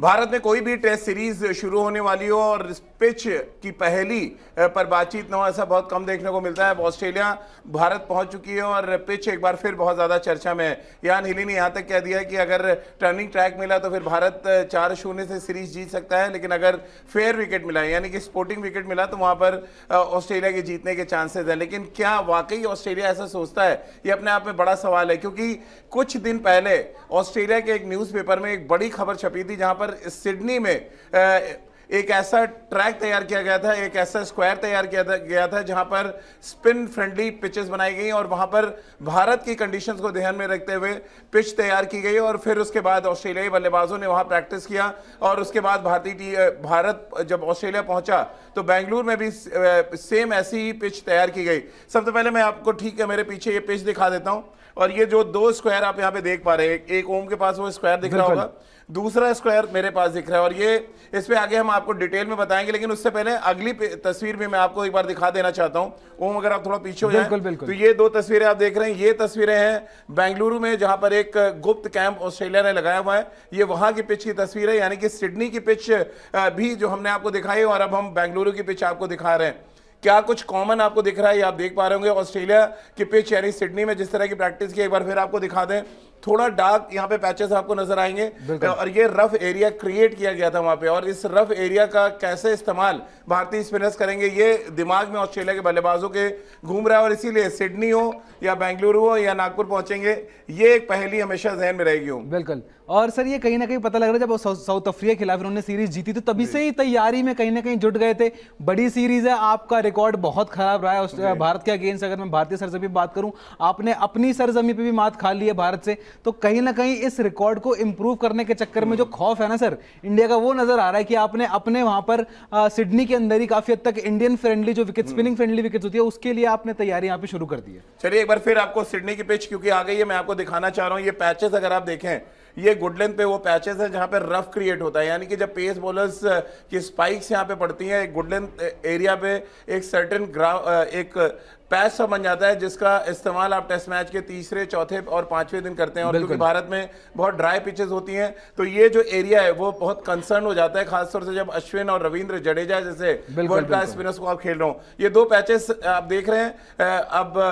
भारत में कोई भी टेस्ट सीरीज शुरू होने वाली हो और पिच की पहली पर बातचीत न हो ऐसा बहुत कम देखने को मिलता है ऑस्ट्रेलिया भारत पहुंच चुकी है और पिच एक बार फिर बहुत ज़्यादा चर्चा में है यान हिली ने यहाँ तक कह दिया है कि अगर टर्निंग ट्रैक मिला तो फिर भारत चार शून्य से सीरीज जीत सकता है लेकिन अगर फेयर विकेट मिला यानी कि स्पोर्टिंग विकेट मिला तो वहाँ पर ऑस्ट्रेलिया के जीतने के चांसेज हैं लेकिन क्या वाकई ऑस्ट्रेलिया ऐसा सोचता है ये अपने आप में बड़ा सवाल है क्योंकि कुछ दिन पहले ऑस्ट्रेलिया के एक न्यूज़पेपर में एक बड़ी खबर छपी थी जहाँ पर पर सिडनी में एक ऐसा ट्रैक तैयार किया गया था एक ऐसा स्क्वायर तैयार किया गया था जहां पर स्पिन फ्रेंडली पिचेस बनाई गई और वहां पर भारत की कंडीशंस को ध्यान में रखते हुए पिच तैयार की गई और फिर उसके बाद ऑस्ट्रेलियाई बल्लेबाजों ने वहां प्रैक्टिस किया और उसके बाद भारतीय टीम भारत जब ऑस्ट्रेलिया पहुंचा तो बेंगलुरु में भी सेम ऐसी ही पिच तैयार की गई सबसे पहले मैं आपको ठीक है मेरे पीछे ये पिच दिखा देता हूँ और ये जो दो स्क्वायर आप यहाँ पे देख पा रहे हैं एक ओम के पास वो स्क्वायर दिख रहा होगा दूसरा स्क्वायर मेरे पास दिख रहा है और ये इस पर आगे हम आपको डिटेल में बताएंगे लेकिन उससे पहले अगली तस्वीर भी मैं आपको एक बार दिखा देना चाहता हूँ ओम अगर आप थोड़ा पीछे हो जाए तो ये दो तस्वीरें आप देख रहे हैं ये तस्वीरें हैं बेंगलुरु में जहाँ पर एक गुप्त कैंप ऑस्ट्रेलिया ने लगाया हुआ है ये वहाँ की पिच की तस्वीर है यानी कि सिडनी की पिच भी जो हमने आपको दिखाई और अब हम बेंगलुरु की पिच आपको दिखा रहे हैं क्या कुछ कॉमन आपको दिख रहा है आप देख पा रहे होंगे ऑस्ट्रेलिया की पिच यानी सिडनी में जिस तरह की प्रैक्टिस की एक बार फिर आपको दिखा दें थोड़ा डार्क यहाँ पे पैचेस आपको नजर आएंगे और ये रफ एरिया क्रिएट किया गया था वहां पे और इस रफ एरिया का कैसे इस्तेमाल भारतीय स्पिनर्स करेंगे ये दिमाग में ऑस्ट्रेलिया के बल्लेबाजों के घूम रहा है और इसीलिए सिडनी हो या बेंगलुरु हो या नागपुर पहुंचेंगे ये एक पहली हमेशा जहन में रहेगी हूँ बिल्कुल और सर ये कहीं ना कहीं पता लग रहा है जब साउथ अफ्रीका के खिलाफ उन्होंने सीरीज जीती तो तभी से ही तैयारी में कहीं ना कहीं जुट गए थे बड़ी सीरीज है आपका रिकॉर्ड बहुत खराब रहा है भारत के अगेंस्ट अगर मैं भारतीय सरजमी बात करूं आपने अपनी सरजमी पे भी मात खा ली है भारत से तो कहीं ना कहीं इस रिकॉर्ड को इम्प्रूव करने के चक्कर में जो hmm. खौफ है ना सर इंडिया का वो नजर आ रहा है कि आपने अपने वहां पर सिडनी के अंदर ही काफी हद तक इंडियन फ्रेंडली जो विकेट स्पिनिंग फ्रेंडली विकेट होती है उसके लिए आपने तैयारी यहाँ पे शुरू कर दी है चलिए एक बार फिर आपको सिडनी की पिच क्योंकि आ गई है मैं आपको दिखाना चाह रहा हूँ ये पैचेस अगर आप देखें ये गुड पे वो पैचेस हैं जहाँ पे रफ क्रिएट होता है यानी कि जब पेस बॉलर्स की स्पाइक्स यहाँ पे पड़ती हैं गुड एरिया पे एक सर्टेन ग्राउ एक पैच सा बन जाता है जिसका इस्तेमाल आप टेस्ट मैच के तीसरे चौथे और पांचवें दिन करते हैं और क्योंकि भारत में बहुत ड्राई पिचेस होती हैं तो ये जो एरिया है वो बहुत कंसर्न हो जाता है खासतौर से जब अश्विन और रविंद्र जडेजा जैसे वर्ल्ड क्लास स्पिनर्स को आप खेल रहे हो ये दो पैचेस आप देख रहे हैं अब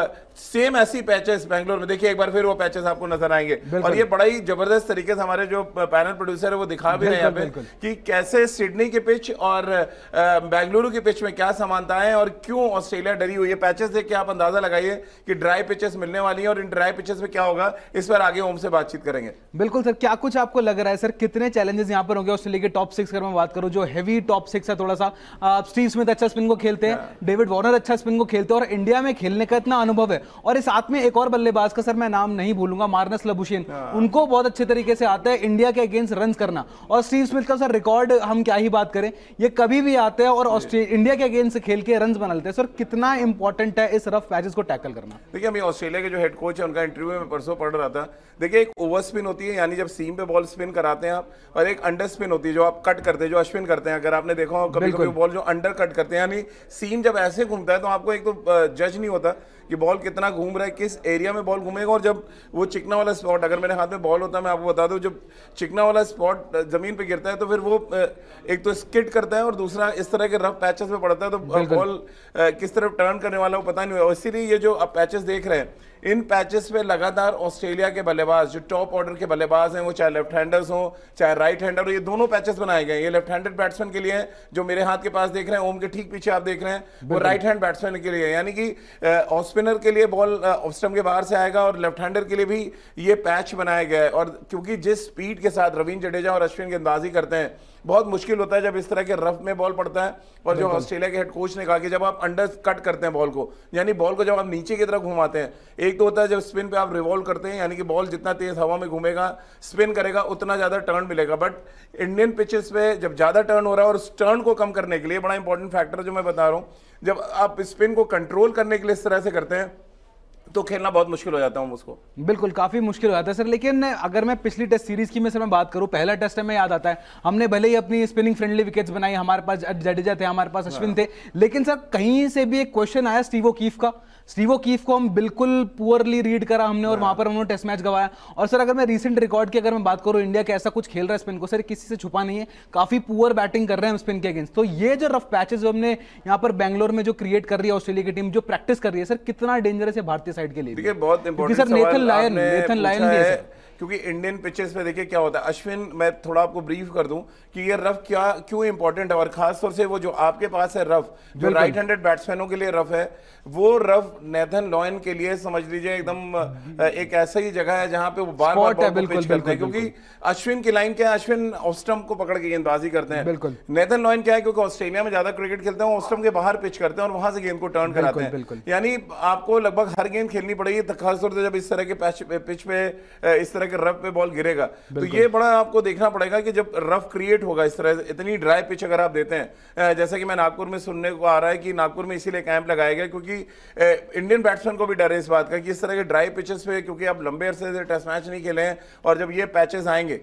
सेम ऐसी पैचेस बैंगलोर में देखिए एक बार फिर वो पैचेस आपको नजर आएंगे और ये बड़ा ही जबरदस्त तरीके से हमारे जो पैनल प्रोड्यूसर है वो दिखा भी रहे हैं यहाँ पे कि कैसे सिडनी के पिच और बेंगलुरु के पिच में क्या समानता है और क्यों ऑस्ट्रेलिया डरी हुई है पैचेस देख देख के आप अंदाजा लगाइए कि ड्राई पिचेस मिलने वाली है और इन ड्राई पिचेस में क्या होगा इस पर आगे ओम से बातचीत करेंगे बिल्कुल सर क्या कुछ आपको लग रहा है सर कितने चैलेंजेस यहाँ पर होंगे उससे लेकर टॉप सिक्स अगर मैं बात करूँ जो हैवी टॉप सिक्स है थोड़ा सा आप स्टीव स्मिथ अच्छा स्पिन को खेलते हैं डेविड वॉर्नर अच्छा स्पिन को खेलते हैं और इंडिया में खेलने का इतना अनुभव है और इस साथ में एक और बल्लेबाज का सर मैं नाम नहीं भूलूंगा मार्नस लबुशेन उनको बहुत अच्छे तरीके से आता है इंडिया के अगेंस्ट रन करना और स्टीव स्मिथ का सर रिकॉर्ड हम क्या ही बात करें ये कभी भी आते हैं और इंडिया के अगेंस्ट खेल के रन बना लेते हैं सर कितना इंपॉर्टेंट है इस रफ पैचेस को टैकल करना देखिए हमें ऑस्ट्रेलिया के जो हेड कोच है उनका इंटरव्यू में परसों पढ़ रहा था देखिए एक ओवर स्पिन होती है यानी जब सीम पे बॉल स्पिन कराते हैं आप और एक अंडर स्पिन होती है जो आप कट करते हैं जो अश्विन करते हैं अगर आपने देखा हो कभी कभी बॉल जो अंडर कट करते हैं यानी सीम जब ऐसे घूमता है तो आपको एक तो जज नहीं होता कि बॉल कितना घूम रहा है किस एरिया में बॉल घूमेगा और जब वो चिकना वाला स्पॉट अगर मेरे हाथ में बॉल होता है मैं आपको बता दूँ जब चिकना वाला स्पॉट ज़मीन पर गिरता है तो फिर वो एक तो स्किट करता है और दूसरा इस तरह के रफ पैचेस में पड़ता है तो बॉल किस तरफ टर्न करने वाला वो पता नहीं हुआ इसीलिए ये जो आप पैचेस देख रहे हैं इन पैचेस पे लगातार ऑस्ट्रेलिया के बल्लेबाज जो टॉप ऑर्डर के बल्लेबाज हैं वो चाहे लेफ्ट हैंडर्स हो चाहे राइट हैंडर हो ये दोनों पैचेस बनाए गए ये लेफ्ट हैंडेड बैट्समैन के लिए जो मेरे हाथ के पास देख रहे हैं ओम के ठीक पीछे आप देख रहे हैं वो राइट हैंड बैट्समैन के लिए यानी कि ऑफ स्पिनर के लिए बॉल ऑफ के बाहर से आएगा और लेफ्ट हैंडर के लिए भी ये पैच बनाया गया है और क्योंकि जिस स्पीड के साथ रविंद्र जडेजा और अश्विन गेंदबाजी करते हैं बहुत मुश्किल होता है जब इस तरह के रफ में बॉल पड़ता है और जो ऑस्ट्रेलिया के हेड कोच ने कहा कि जब आप अंडर कट करते हैं बॉल को यानी बॉल को जब आप नीचे की तरफ घुमाते हैं एक तो होता है जब स्पिन पे आप रिवॉल्व करते हैं यानी कि बॉल जितना तेज हवा में घूमेगा स्पिन करेगा उतना ज़्यादा टर्न मिलेगा बट इंडियन पिचेस पे जब ज़्यादा टर्न हो रहा है और उस टर्न को कम करने के लिए बड़ा इंपॉर्टेंट फैक्टर जो मैं बता रहा हूँ जब आप स्पिन को कंट्रोल करने के लिए इस तरह से करते हैं तो खेलना बहुत मुश्किल हो जाता है उसको बिल्कुल काफ़ी मुश्किल हो जाता है सर लेकिन अगर मैं पिछली टेस्ट सीरीज की में सर मैं बात करूं पहला टेस्ट हमें याद आता है हमने भले ही अपनी स्पिनिंग फ्रेंडली विकेट्स बनाई हमारे पास जडेजा थे हमारे पास अश्विन हाँ। थे लेकिन सर कहीं से भी एक क्वेश्चन आया स्टीवो कीफ का स्टीवो कीफ को हम बिल्कुल पुअरली रीड करा हमने और वहां पर उन्होंने टेस्ट मैच गवाया और सर अगर मैं रिसेंट रिकॉर्ड की अगर मैं बात करूँ इंडिया का ऐसा कुछ खेल रहा है स्पिन को सर किसी से छुपा नहीं है काफी पुअर बैटिंग कर रहे हैं हम स्पिन के अगेंस्ट तो ये जो रफ पैचेज जो हमने यहाँ पर बैंगलोर में जो क्रिएट कर रही है ऑस्ट्रेलिया की टीम जो प्रैक्टिस कर रही है सर कितना डेंजरस है भारतीय साइड के लिए देखिए बहुत sir Nathan Lyon Nathan Lyon भी है क्योंकि इंडियन पिचेस पे देखिए क्या होता है अश्विन मैं थोड़ा आपको ब्रीफ कर दूं कि ये रफ क्या क्यों इंपॉर्टेंट है और खासतौर से वो जो आपके पास है रफ जो राइट हैंडेड बैट्समैनों के लिए रफ है वो रफ नेथन लॉयन के लिए समझ लीजिए एकदम एक ऐसा ही जगह है जहां पे वो बार बार बॉल को पिच करते हैं क्योंकि अश्विन की लाइन क्या है अश्विन ऑस्टम को पकड़ के गेंदबाजी करते हैं बिल्कुल नेथन लॉयन क्या है क्योंकि ऑस्ट्रेलिया में ज्यादा क्रिकेट खेलते हैं ऑस्टम के बाहर पिच करते हैं और वहां से गेंद को टर्न कराते हैं यानी आपको लगभग हर गेंद खेलनी पड़ेगी खासतौर से जब इस तरह के पिच पे इस तरह कि रफ पे बॉल गिरेगा तो ये बड़ा आपको देखना पड़ेगा कि जब रफ क्रिएट होगा इस तरह इतनी ड्राई पिच अगर आप देते हैं जैसे कि मैं नागपुर में सुनने को आ रहा है कि नागपुर में इसीलिए कैंप लगाया गया क्योंकि इंडियन बैट्समैन को भी डर है इस बात का कि इस तरह के ड्राई पिचेस पे क्योंकि आप लंबे अरसे टेस्ट मैच नहीं खेले हैं और जब ये पैचेस आएंगे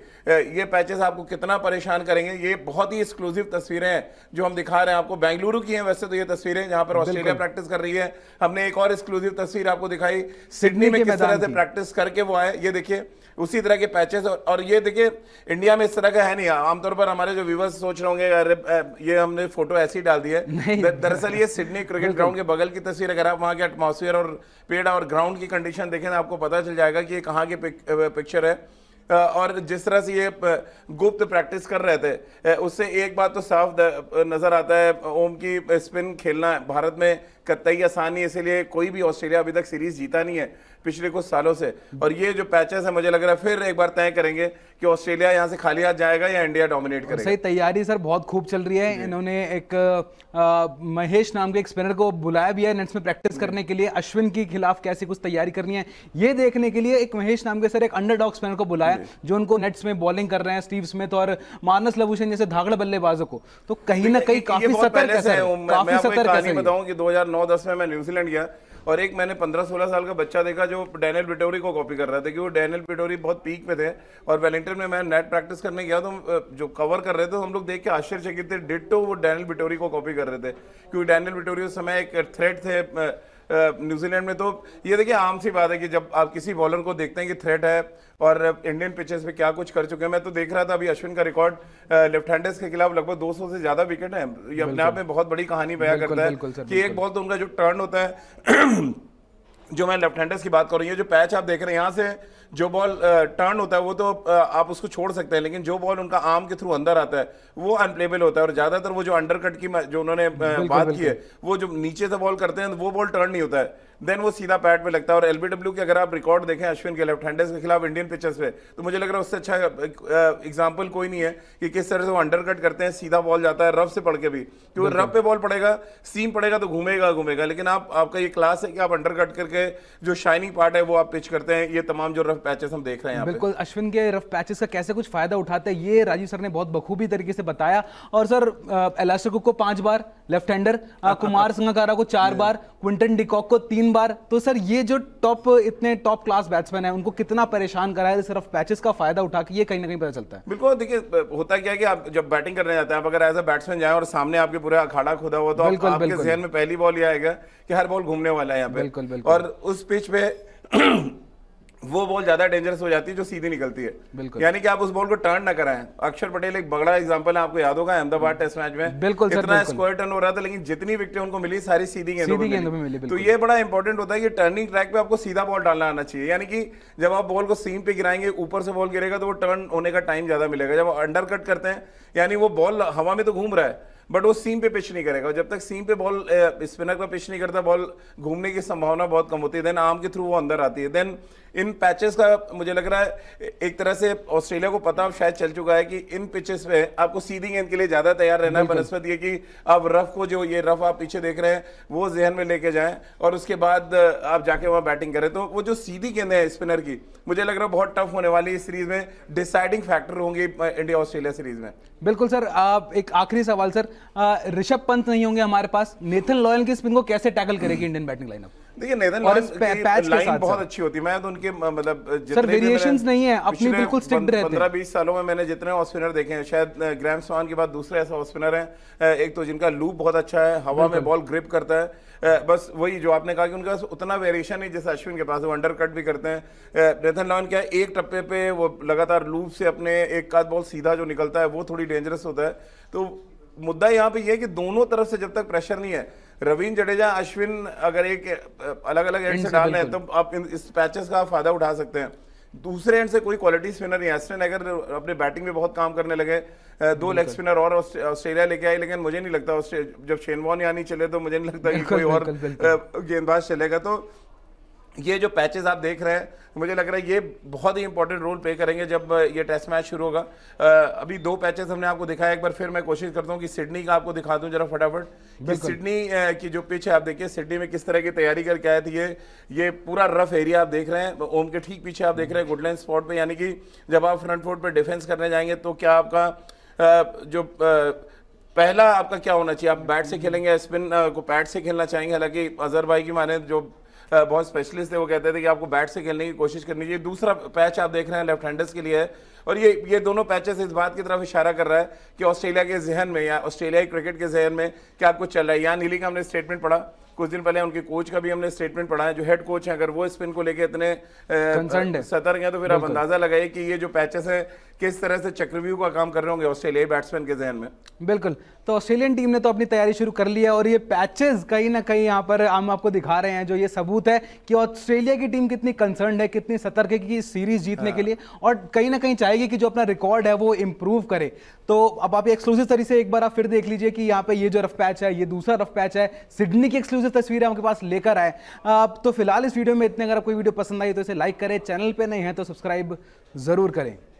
ये पैचेस आपको कितना परेशान करेंगे ये बहुत ही एक्सक्लूसिव तस्वीरें हैं जो हम दिखा रहे हैं आपको बेंगलुरु की हैं वैसे तो ये तस्वीरें जहां पर ऑस्ट्रेलिया प्रैक्टिस कर रही है हमने एक और एक्सक्लूसिव तस्वीर आपको दिखाई सिडनी में किस तरह से प्रैक्टिस करके वो आए ये देखिए उसी तरह के पैचेस और, और ये देखिए इंडिया में इस तरह का है नहीं आमतौर पर हमारे जो व्यूवर्स सोच रहे होंगे अरे ये हमने फोटो ऐसी ही डाल दी है दरअसल ये सिडनी क्रिकेट ग्राउंड के बगल की तस्वीर अगर आप वहाँ के एटमोसफियर और पेड़ और ग्राउंड की कंडीशन देखें तो आपको पता चल जाएगा कि ये कहाँ की पिक्चर है और जिस तरह से ये गुप्त प्रैक्टिस कर रहे थे उससे एक बात तो साफ नज़र आता है ओम की स्पिन खेलना भारत में कतई आसानी है इसलिए कोई भी ऑस्ट्रेलिया अभी तक सीरीज जीता नहीं है पिछले कुछ सालों से और ये जो पैचेस है मुझे लग रहा है फिर एक बार तय करेंगे कि ऑस्ट्रेलिया यहाँ से खाली हाथ जाएगा या इंडिया डोमिनेट करेगा सही तैयारी सर बहुत खूब चल रही है इन्होंने एक आ, महेश नाम के एक स्पिनर को बुलाया भी है नेट्स में प्रैक्टिस करने के लिए अश्विन के खिलाफ कैसी कुछ तैयारी करनी है ये देखने के लिए एक महेश नाम के सर एक अंडरडॉग स्पिनर को बुलाया जो उनको नेट्स में बॉलिंग कर रहे हैं स्टीव स्मिथ और मानस लभूषण जैसे धागड़ बल्लेबाजों को तो कहीं तो ना कहीं काफी सतर्क है दो हजार नौ दस में मैं न्यूजीलैंड गया और एक मैंने पंद्रह सोलह साल का बच्चा देखा जो डैनियल बिटोरी को कॉपी कर रहा था कि वो डैनियल बिटोरी बहुत पीक पे थे और वेलिंगटन में मैं नेट प्रैक्टिस करने गया तो जो कवर कर रहे थे तो हम लोग देख के आश्चर्यचकित थे डिटो वो डैनियल बिटोरी को कॉपी कर रहे थे क्योंकि डैनियल बिटोरी उस समय एक थ्रेट थे न्यूजीलैंड में तो ये देखिए आम सी बात है कि जब आप किसी बॉलर को देखते हैं कि थ्रेट है और इंडियन पिचेस पे क्या कुछ कर चुके हैं मैं तो देख रहा था अभी अश्विन का रिकॉर्ड लेफ्ट हैंडर्स के खिलाफ लगभग 200 से ज्यादा विकेट है ये अपने आप में बहुत बड़ी कहानी बया करता है कि एक बॉल तो उनका जो टर्न होता है जो मैं लेफ्ट हैंडर्स की बात कर रही हूँ जो पैच आप देख रहे हैं यहाँ से जो बॉल टर्न uh, होता है वो तो uh, आप उसको छोड़ सकते हैं लेकिन जो बॉल उनका आर्म के थ्रू अंदर आता है वो अनप्लेबल होता है और ज्यादातर वो जो अंडरकट की जो उन्होंने uh, बात की है वो जो नीचे से बॉल करते हैं तो वो बॉल टर्न नहीं होता है देन वो सीधा पैट में लगता है और एलबीडब्ल्यू के अगर आप रिकॉर्ड देखें अश्विन के लेफ्ट हैंडर्स के खिलाफ इंडियन पिचर्स पे तो मुझे लग रहा है उससे अच्छा एग्जाम्पल कोई नहीं है कि किस तरह से वो अंडरकट करते हैं सीधा बॉल जाता है रफ से पड़ के भी क्योंकि रफ पे बॉल पड़ेगा सीम पड़ेगा तो घूमेगा घूमेगा लेकिन आप आपका ये क्लास है कि आप अंडर करके जो शाइनिंग पार्ट है वो आप पिच करते हैं ये तमाम जो रफ पैचेस हम देख रहे हैं बिल्कुल अश्विन के रफ पैचेस का कैसे कुछ फायदा उठाते हैं ये राजीव सर ने बहुत बखूबी तरीके से बताया और सर एलास्टिक को पांच बार लेफ्ट हैंडर हाँ, हाँ, हाँ। कुमार संगकारा को चार बार क्विंटन डिकॉक को तीन बार तो सर ये जो टॉप इतने टॉप क्लास बैट्समैन है उनको कितना परेशान करा है सिर्फ पैचेस का फायदा उठा के ये कहीं ना कहीं पता चलता है बिल्कुल देखिए होता क्या है कि आप जब बैटिंग करने जाते हैं आप अगर एज अ बैट्समैन जाए और सामने आपके पूरा अखाड़ा खुदा हुआ तो बिल्कुल, आप, बिल्कुल, आपके जहन में पहली बॉल ये आएगा कि हर बॉल घूमने वाला है यहाँ पे बिल्कुल, बिल्कुल, और उस पिच पे वो बॉल ज्यादा डेंजरस हो जाती है जो सीधी निकलती है बिल्कुल यानी कि आप उस बॉल को टर्न ना कराएं अक्षर पटेल एक बगड़ा एग्जांपल है आपको याद होगा अहमदाबाद टेस्ट मैच में बिल्कुल इतना स्क्वायर टर्न हो रहा था लेकिन जितनी विकेट उनको मिली सारी सीधी गेंदों में मिली तो ये बड़ा इंपॉर्टेंट होता है कि टर्निंग ट्रैक पे आपको सीधा बॉल डालना आना चाहिए यानी कि जब आप बॉल को सीम पे गिराएंगे ऊपर से बॉल गिरेगा तो वो टर्न होने का टाइम ज्यादा मिलेगा जब अंडर कट करते हैं यानी वो बॉल हवा में तो घूम रहा है बट वो सीम पे पिच नहीं करेगा जब तक सीम पे बॉल स्पिनर का पिच नहीं करता बॉल घूमने की संभावना बहुत कम होती है देन आर्म के थ्रू वो अंदर आती है देन इन पैचेस का मुझे लग रहा है एक तरह से ऑस्ट्रेलिया को पता शायद चल चुका है कि इन पिचेस पे आपको सीधी गेंद के लिए ज्यादा तैयार रहना है बनस्पत ये कि आप रफ को जो ये रफ आप पीछे देख रहे हैं वो जहन में लेके जाएं और उसके बाद आप जाके वहाँ बैटिंग करें तो वो जो सीधी गेंद है स्पिनर की मुझे लग रहा है बहुत टफ होने वाली इस सीरीज में डिसाइडिंग फैक्टर होंगे इंडिया ऑस्ट्रेलिया सीरीज में बिल्कुल सर आप एक आखिरी सवाल सर ऋषभ पंत नहीं होंगे हमारे पास नेथन लॉयल की स्पिन को कैसे टैकल करेगी इंडियन बैटिंग लाइनअप देखिए लाइन बहुत अच्छी होती है मैं तो उनके मतलब सर वेरिएशंस नहीं है बिल्कुल सालों में मैंने जितने ऑफ स्पिनर देखे हैं शायद ग्रैम स्वान के बाद ऐसा ऑफ स्पिनर है एक तो जिनका लूप बहुत अच्छा है हवा में बॉल ग्रिप करता है बस वही जो आपने कहा कि उनके पास उतना वेरिएशन नहीं जैसे अश्विन के पास वो अंडर कट भी करते हैं नेथन लॉन क्या एक टप्पे पे वो लगातार लूप से अपने एक आध बॉल सीधा जो निकलता है वो थोड़ी डेंजरस होता है तो मुद्दा यहाँ पे ये है कि दोनों तरफ से जब तक प्रेशर नहीं है रवीन जडेजा अश्विन अगर एक अलग अलग एंड से डाल रहे हैं तो आप इस पैचेस का फायदा उठा सकते हैं दूसरे एंड से कोई क्वालिटी स्पिनर नहीं एस्टन अगर अपने बैटिंग में बहुत काम करने लगे दो लेग स्पिनर और ऑस्ट्रेलिया लेके आए लेकिन मुझे नहीं लगता जब शेनवॉन यानी चले तो मुझे नहीं लगता कि कोई और गेंदबाज चलेगा तो ये जो पैचेस आप देख रहे हैं मुझे लग रहा है ये बहुत ही इंपॉर्टेंट रोल प्ले करेंगे जब ये टेस्ट मैच शुरू होगा अभी दो पैचेस हमने आपको दिखाया एक बार फिर मैं कोशिश करता हूँ कि सिडनी का आपको दिखा दूँ जरा फटाफट कि सिडनी की जो पिच है आप देखिए सिडनी में किस तरह की तैयारी करके आए थे ये ये पूरा रफ एरिया आप देख रहे हैं ओम के ठीक पीछे आप देख रहे हैं गुडलैंड स्पॉट पर यानी कि जब आप फ्रंट फोर्ट पर डिफेंस करने जाएंगे तो क्या आपका जो पहला आपका क्या होना चाहिए आप बैट से खेलेंगे स्पिन को पैट से खेलना चाहेंगे हालांकि अजहर भाई की माने जो बहुत स्पेशलिस्ट थे वो कहते थे कि आपको बैट से खेलने की कोशिश करनी चाहिए दूसरा पैच आप देख रहे हैं लेफ्ट हैंडर्स के लिए है और ये ये दोनों पैचेस इस बात की तरफ इशारा कर रहा है कि ऑस्ट्रेलिया के जहन में या ऑस्ट्रेलियाई क्रिकेट के जहन में क्या आपको चल रहा है या नीली का हमने स्टेटमेंट पढ़ा कुछ दिन पहले उनके कोच का भी हमने स्टेटमेंट पढ़ा है जो हेड कोच है अगर वो स्पिन को लेकर इतने सतर्क हैं तो फिर आप अंदाजा लगाइए कि ये जो पैचेस हैं किस तरह से चक्रव्यूह का काम कर रहे होंगे ऑस्ट्रेलियाई बैट्समैन के जहन में बिल्कुल तो ऑस्ट्रेलियन टीम ने तो अपनी तैयारी शुरू कर ली है और ये पैचेस कहीं ना कहीं यहाँ पर हम आपको दिखा रहे हैं जो ये सबूत है कि ऑस्ट्रेलिया की टीम कितनी कंसर्न है कितनी सतर्क है कि सीरीज जीतने हाँ। के लिए और कहीं ना कहीं चाहेगी कि जो अपना रिकॉर्ड है वो इम्प्रूव करे तो अब आप एक्सक्लूसिव तरीके से एक बार आप फिर देख लीजिए कि यहाँ पर ये जो रफ पैच है ये दूसरा रफ पैच है सिडनी की एक्सक्लूसिव तस्वीरें आपके पास लेकर आए आप तो फिलहाल इस वीडियो में इतने अगर आपको वीडियो पसंद आई तो इसे लाइक करें चैनल पर नहीं है तो सब्सक्राइब जरूर करें